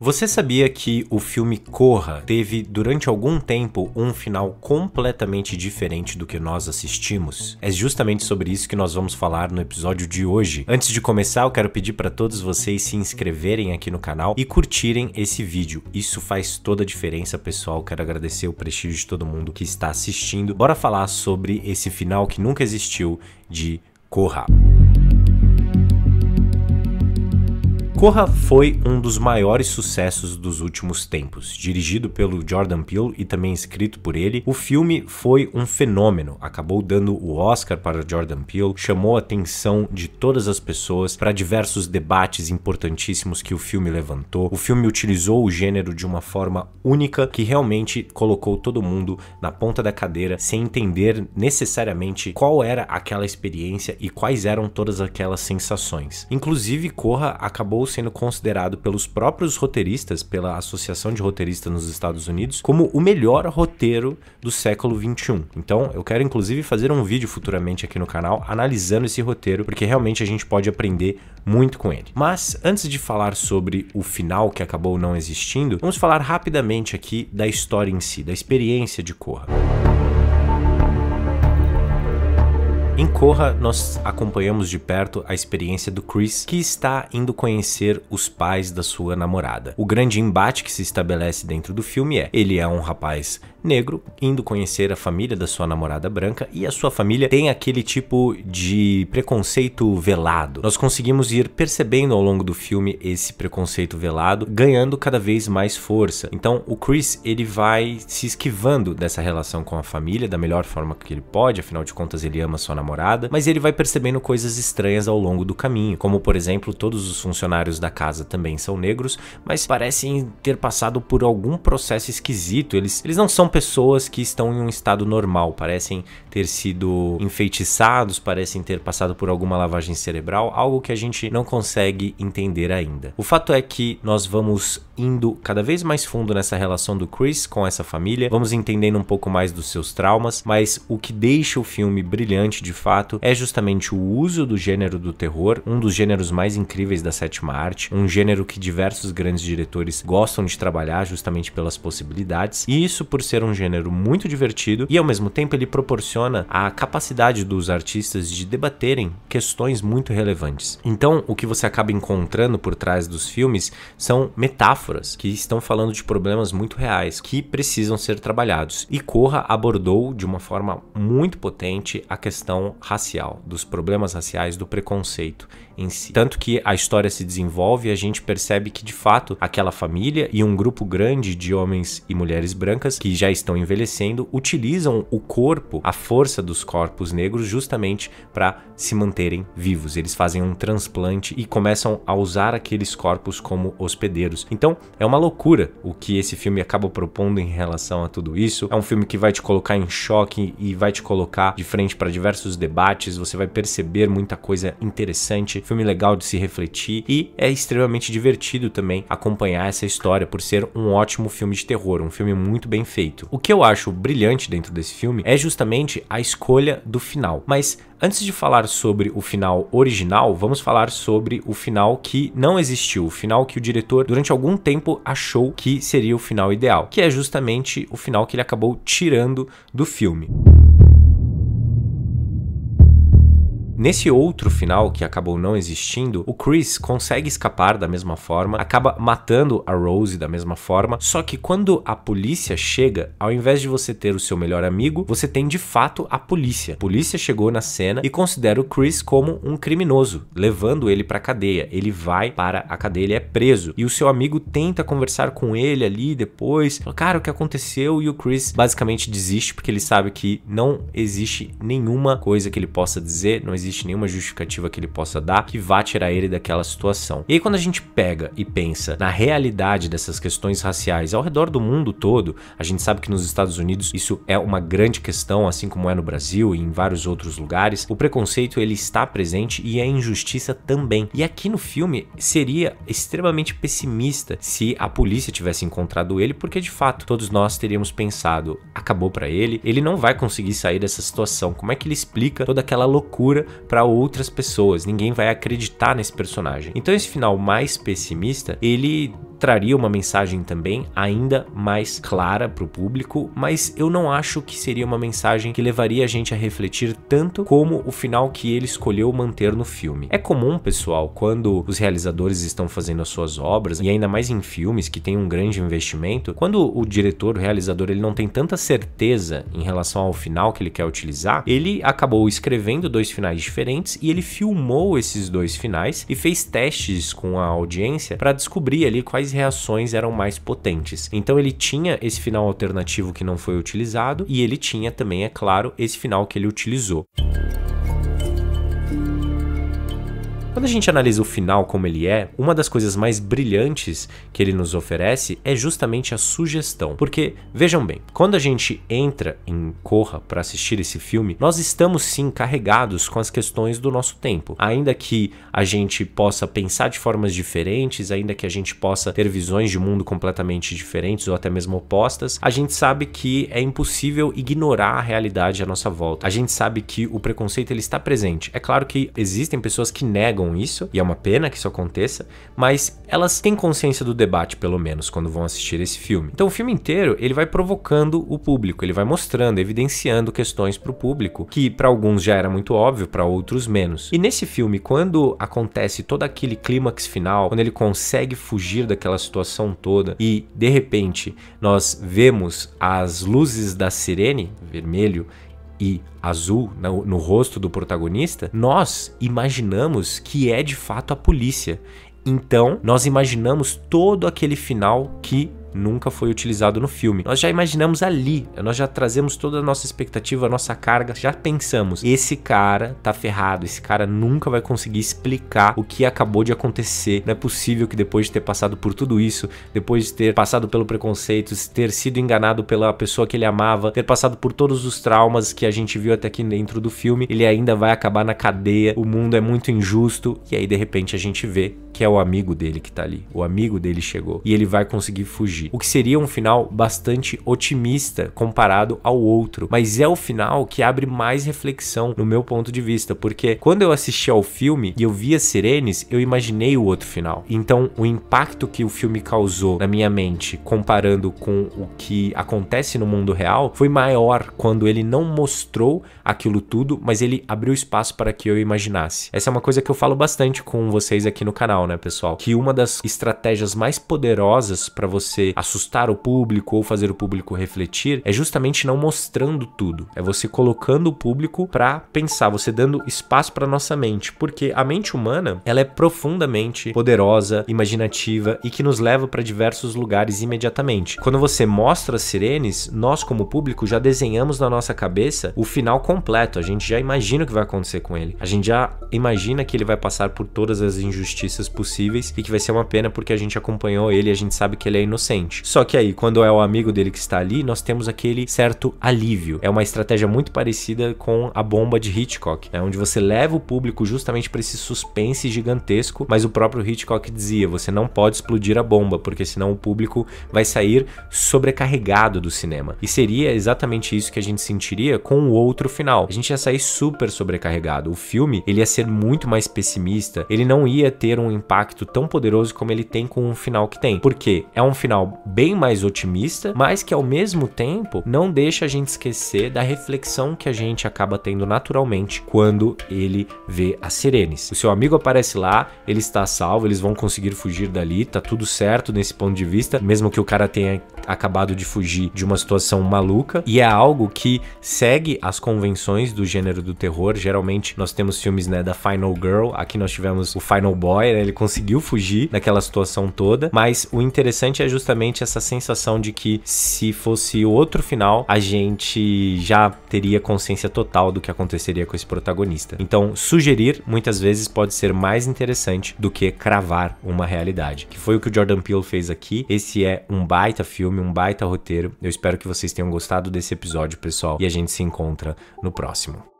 Você sabia que o filme Corra teve durante algum tempo um final completamente diferente do que nós assistimos? É justamente sobre isso que nós vamos falar no episódio de hoje. Antes de começar, eu quero pedir para todos vocês se inscreverem aqui no canal e curtirem esse vídeo. Isso faz toda a diferença, pessoal. Quero agradecer o prestígio de todo mundo que está assistindo. Bora falar sobre esse final que nunca existiu de Corra. Corra foi um dos maiores sucessos dos últimos tempos. Dirigido pelo Jordan Peele e também escrito por ele, o filme foi um fenômeno. Acabou dando o Oscar para Jordan Peele, chamou a atenção de todas as pessoas para diversos debates importantíssimos que o filme levantou. O filme utilizou o gênero de uma forma única que realmente colocou todo mundo na ponta da cadeira sem entender necessariamente qual era aquela experiência e quais eram todas aquelas sensações. Inclusive, Corra acabou sendo considerado pelos próprios roteiristas, pela Associação de Roteiristas nos Estados Unidos, como o melhor roteiro do século XXI. Então, eu quero inclusive fazer um vídeo futuramente aqui no canal analisando esse roteiro, porque realmente a gente pode aprender muito com ele. Mas antes de falar sobre o final que acabou não existindo, vamos falar rapidamente aqui da história em si, da experiência de Corra. Em Corra, nós acompanhamos de perto a experiência do Chris, que está indo conhecer os pais da sua namorada. O grande embate que se estabelece dentro do filme é: ele é um rapaz negro indo conhecer a família da sua namorada branca e a sua família tem aquele tipo de preconceito velado. Nós conseguimos ir percebendo ao longo do filme esse preconceito velado, ganhando cada vez mais força. Então, o Chris, ele vai se esquivando dessa relação com a família da melhor forma que ele pode, afinal de contas ele ama sua namorada namorada, mas ele vai percebendo coisas estranhas ao longo do caminho, como por exemplo, todos os funcionários da casa também são negros, mas parecem ter passado por algum processo esquisito. Eles, eles não são pessoas que estão em um estado normal, parecem ter sido enfeitiçados, parecem ter passado por alguma lavagem cerebral, algo que a gente não consegue entender ainda. O fato é que nós vamos indo cada vez mais fundo nessa relação do Chris com essa família, vamos entendendo um pouco mais dos seus traumas, mas o que deixa o filme brilhante de fato é justamente o uso do gênero do terror, um dos gêneros mais incríveis da sétima arte, um gênero que diversos grandes diretores gostam de trabalhar justamente pelas possibilidades, e isso por ser um gênero muito divertido e ao mesmo tempo ele proporciona a capacidade dos artistas de debaterem questões muito relevantes. Então, o que você acaba encontrando por trás dos filmes são metáforas que estão falando de problemas muito reais que precisam ser trabalhados. E Corra abordou de uma forma muito potente a questão racial, dos problemas raciais, do preconceito em si. Tanto que a história se desenvolve e a gente percebe que, de fato, aquela família e um grupo grande de homens e mulheres brancas que já estão envelhecendo utilizam o corpo, a força dos corpos negros, justamente para se manterem vivos. Eles fazem um transplante e começam a usar aqueles corpos como hospedeiros. Então, é uma loucura o que esse filme acaba propondo em relação a tudo isso. É um filme que vai te colocar em choque e vai te colocar de frente para diversos os debates, você vai perceber muita coisa interessante, filme legal de se refletir e é extremamente divertido também acompanhar essa história por ser um ótimo filme de terror, um filme muito bem feito. O que eu acho brilhante dentro desse filme é justamente a escolha do final. Mas Antes de falar sobre o final original, vamos falar sobre o final que não existiu, o final que o diretor durante algum tempo achou que seria o final ideal, que é justamente o final que ele acabou tirando do filme. Nesse outro final, que acabou não existindo, o Chris consegue escapar da mesma forma, acaba matando a Rose da mesma forma, só que quando a polícia chega, ao invés de você ter o seu melhor amigo, você tem de fato a polícia. A polícia chegou na cena e considera o Chris como um criminoso, levando ele pra cadeia. Ele vai para a cadeia, ele é preso. E o seu amigo tenta conversar com ele ali depois, fala, cara, o que aconteceu? E o Chris basicamente desiste, porque ele sabe que não existe nenhuma coisa que ele possa dizer, não existe existe nenhuma justificativa que ele possa dar que vá tirar ele daquela situação. E aí quando a gente pega e pensa na realidade dessas questões raciais ao redor do mundo todo, a gente sabe que nos Estados Unidos isso é uma grande questão, assim como é no Brasil e em vários outros lugares. O preconceito ele está presente e a é injustiça também. E aqui no filme seria extremamente pessimista se a polícia tivesse encontrado ele, porque de fato todos nós teríamos pensado, acabou para ele, ele não vai conseguir sair dessa situação. Como é que ele explica toda aquela loucura para outras pessoas. Ninguém vai acreditar nesse personagem. Então esse final mais pessimista, ele traria uma mensagem também ainda mais clara para o público, mas eu não acho que seria uma mensagem que levaria a gente a refletir tanto como o final que ele escolheu manter no filme. É comum, pessoal, quando os realizadores estão fazendo as suas obras, e ainda mais em filmes que tem um grande investimento, quando o diretor, o realizador, ele não tem tanta certeza em relação ao final que ele quer utilizar, ele acabou escrevendo dois finais diferentes e ele filmou esses dois finais e fez testes com a audiência para descobrir ali quais reações eram mais potentes. Então ele tinha esse final alternativo que não foi utilizado e ele tinha também, é claro, esse final que ele utilizou. Quando a gente analisa o final como ele é, uma das coisas mais brilhantes que ele nos oferece é justamente a sugestão. Porque, vejam bem, quando a gente entra em Corra para assistir esse filme, nós estamos sim carregados com as questões do nosso tempo. Ainda que a gente possa pensar de formas diferentes, ainda que a gente possa ter visões de mundo completamente diferentes ou até mesmo opostas, a gente sabe que é impossível ignorar a realidade à nossa volta. A gente sabe que o preconceito ele está presente. É claro que existem pessoas que negam isso, e é uma pena que isso aconteça, mas elas têm consciência do debate, pelo menos, quando vão assistir esse filme. Então o filme inteiro ele vai provocando o público, ele vai mostrando, evidenciando questões para o público que para alguns já era muito óbvio, para outros menos. E nesse filme, quando acontece todo aquele clímax final, quando ele consegue fugir daquela situação toda e de repente nós vemos as luzes da sirene, vermelho e azul no, no rosto do protagonista, nós imaginamos que é de fato a polícia. Então, nós imaginamos todo aquele final que nunca foi utilizado no filme. Nós já imaginamos ali, nós já trazemos toda a nossa expectativa, a nossa carga, já pensamos, esse cara tá ferrado, esse cara nunca vai conseguir explicar o que acabou de acontecer. Não é possível que depois de ter passado por tudo isso, depois de ter passado pelo preconceito, ter sido enganado pela pessoa que ele amava, ter passado por todos os traumas que a gente viu até aqui dentro do filme, ele ainda vai acabar na cadeia, o mundo é muito injusto, e aí de repente a gente vê que é o amigo dele que tá ali. O amigo dele chegou e ele vai conseguir fugir. O que seria um final bastante otimista comparado ao outro, mas é o final que abre mais reflexão no meu ponto de vista, porque quando eu assisti ao filme e eu via Sirenes, eu imaginei o outro final. Então, o impacto que o filme causou na minha mente comparando com o que acontece no mundo real foi maior quando ele não mostrou aquilo tudo, mas ele abriu espaço para que eu imaginasse. Essa é uma coisa que eu falo bastante com vocês aqui no canal né, pessoal? Que uma das estratégias mais poderosas para você assustar o público ou fazer o público refletir é justamente não mostrando tudo. É você colocando o público para pensar, você dando espaço para nossa mente, porque a mente humana, ela é profundamente poderosa, imaginativa e que nos leva para diversos lugares imediatamente. Quando você mostra as sirenes, nós como público já desenhamos na nossa cabeça o final completo, a gente já imagina o que vai acontecer com ele. A gente já imagina que ele vai passar por todas as injustiças possíveis e que vai ser uma pena porque a gente acompanhou ele e a gente sabe que ele é inocente. Só que aí, quando é o amigo dele que está ali, nós temos aquele certo alívio. É uma estratégia muito parecida com a bomba de Hitchcock, né? onde você leva o público justamente para esse suspense gigantesco, mas o próprio Hitchcock dizia: você não pode explodir a bomba, porque senão o público vai sair sobrecarregado do cinema. E seria exatamente isso que a gente sentiria com o outro final. A gente ia sair super sobrecarregado. O filme ele ia ser muito mais pessimista, ele não ia ter um impacto tão poderoso como ele tem com o final que tem. Porque é um final bem mais otimista, mas que ao mesmo tempo não deixa a gente esquecer da reflexão que a gente acaba tendo naturalmente quando ele vê as Sirenes. O seu amigo aparece lá, ele está salvo, eles vão conseguir fugir dali, tá tudo certo nesse ponto de vista, mesmo que o cara tenha acabado de fugir de uma situação maluca, e é algo que segue as convenções do gênero do terror. Geralmente nós temos filmes, né, da Final Girl, aqui nós tivemos o Final Boy, né, ele conseguiu fugir daquela situação toda, mas o interessante é justamente essa sensação de que se fosse outro final, a gente já teria consciência total do que aconteceria com esse protagonista. Então, sugerir muitas vezes pode ser mais interessante do que cravar uma realidade, que foi o que o Jordan Peele fez aqui. Esse é um baita filme, um baita roteiro. Eu espero que vocês tenham gostado desse episódio, pessoal, e a gente se encontra no próximo.